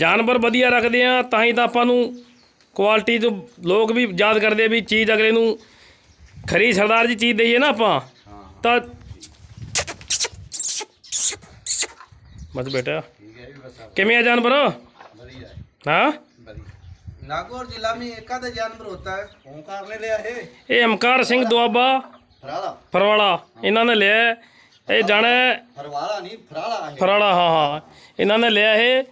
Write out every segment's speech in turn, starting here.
ਜਾਨਵਰ ਵਧੀਆ ਰੱਖਦੇ ਆ ਤਾਂ ਹੀ ਤਾਂ ਆਪਾਂ ਨੂੰ ਕੁਆਲਿਟੀ ਤੋਂ ਲੋਕ ਵੀ ਯਾਦ ਕਰਦੇ ਆ ਵੀ ਚੀਜ਼ ਅਗਲੇ ਨੂੰ ਖਰੀ ਸਰਦਾਰ ਜੀ ਚੀਜ਼ ਦਈਏ ਨਾ ਆਪਾਂ ਤਾਂ ਮਤ ਬੇਟਾ ਕਿਵੇਂ ਆ ਜਾਨਵਰ ਵਧੀਆ ਹਾਂ ਜ਼ਿਲ੍ਹਾ ਮੇ ਇੱਕਾ ਦਾ ਜਾਨਵਰ ਹੁੰਦਾ ਹੈ ओंकार ने लिया है ਇਹ ਹਮਕਾਰ ਸਿੰਘ ਦੁਆਬਾ ਫਰਾਲਾ ਫਰਵਾਲਾ ਇਹਨਾਂ ਨੇ ਲਿਆ ਇਹ ਜਾਣਾ ਫਰਵਾਲਾ ਨਹੀਂ ਫਰਾਲਾ ਹੈ ਫਰਾਲਾ ਹਾਂ ਹਾਂ ਇਹਨਾਂ ਨੇ ਲਿਆ ਇਹ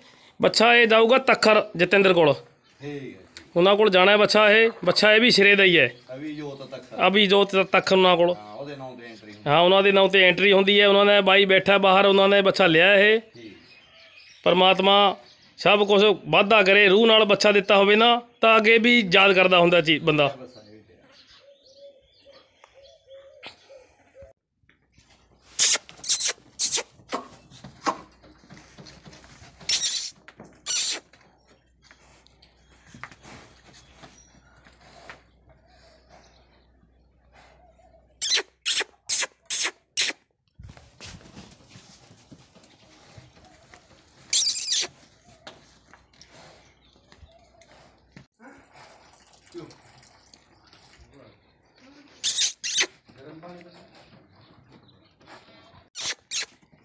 ਬੱਚਾ ਇਹ ਜਾਊਗਾ ਤਖਰ ਜਤਿੰਦਰ ਕੋਲ ਠੀਕ ਹੈ ਉਹਨਾਂ ਕੋਲ ਜਾਣਾ ਹੈ ਬੱਚਾ ਇਹ ਬੱਚਾ ਇਹ ਵੀ ਸ਼ਰੇ ਦਾ ਹੀ ਹੈ ਅਭੀ ਜੋਤ ਤਖਰ ਅਭੀ ਜੋਤ ਤਖਰ ਉਹਨਾਂ ਕੋਲ ਹਾਂ ਉਹਦੇ ਨਾਮ ਤੇ ਐਂਟਰੀ ਹਾਂ ਉਹਨਾਂ ਦੇ ਨਾਮ ਤੇ ਐਂਟਰੀ ਹੁੰਦੀ ਹੈ ਉਹਨਾਂ ਨੇ ਬਾਈ ਬੈਠਾ ਬਾਹਰ ਉਹਨਾਂ ਨੇ ਬੱਚਾ ਲਿਆ ਇਹ ਪਰਮਾਤਮਾ ਸਭ ਕੁਝ ਵਾਧਾ ਕਰੇ ਰੂਹ ਨਾਲ ਬੱਚਾ ਦਿੱਤਾ ਹੋਵੇ ਨਾ ਤਾਂ ਅੱਗੇ ਵੀ ਯਾਦ ਕਰਦਾ ਹੁੰਦਾ ਜੀ ਬੰਦਾ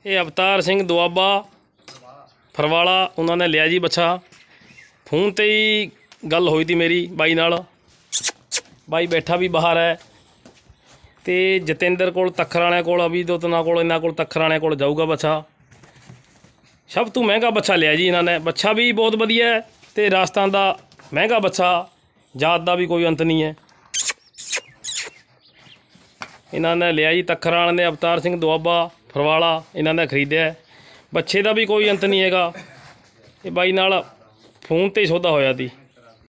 ਇਹ ਅਵਤਾਰ ਸਿੰਘ ਦੁਆਬਾ ਫਰਵਾਲਾ ਉਹਨਾਂ ਨੇ ਲਿਆ ਜੀ ਬੱਚਾ ਫੋਨ ਤੇ ਹੀ ਗੱਲ ਹੋਈ ਤੀ ਮੇਰੀ ਬਾਈ ਨਾਲ ਬਾਈ ਬੈਠਾ ਵੀ ਬਾਹਰ ਹੈ ਤੇ ਜਤਿੰਦਰ ਕੋਲ ਤਖਰਾਣਿਆਂ ਕੋਲ ਅਭੀ ਦੋਤਨਾ ਕੋਲ ਇਹਨਾਂ ਕੋਲ ਤਖਰਾਣਿਆਂ ਕੋਲ ਜਾਊਗਾ ਬੱਚਾ ਸਭ ਤੋਂ ਮਹਿੰਗਾ ਬੱਚਾ ਲਿਆ ਜੀ ਇਹਨਾਂ ਨੇ ਬੱਚਾ ਵੀ ਬਹੁਤ ਵਧੀਆ ਤੇ ਰਾਜਸਥਾਨ ਦਾ ਮਹਿੰਗਾ ਬੱਚਾ ਜਾਤ ਦਾ ਵੀ ਕੋਈ ਅੰਤ ਨਹੀਂ ਹੈ ਇਹਨਾਂ ਨੇ ਲਿਆ ਜੀ ਤਖਰਾਲ ਨੇ ਅਵਤਾਰ ਸਿੰਘ ਦੁਆਬਾ ਫਰਵਾਲਾ ਇਹਨਾਂ ਨੇ ਖਰੀਦਿਆ ਬੱਚੇ ਦਾ ਵੀ ਕੋਈ ਅੰਤ ਨਹੀਂ ਹੈਗਾ ਇਹ ਬਾਈ ਨਾਲ ਫੋਨ ਤੇ ਸੌਦਾ ਹੋਇਆ ਸੀ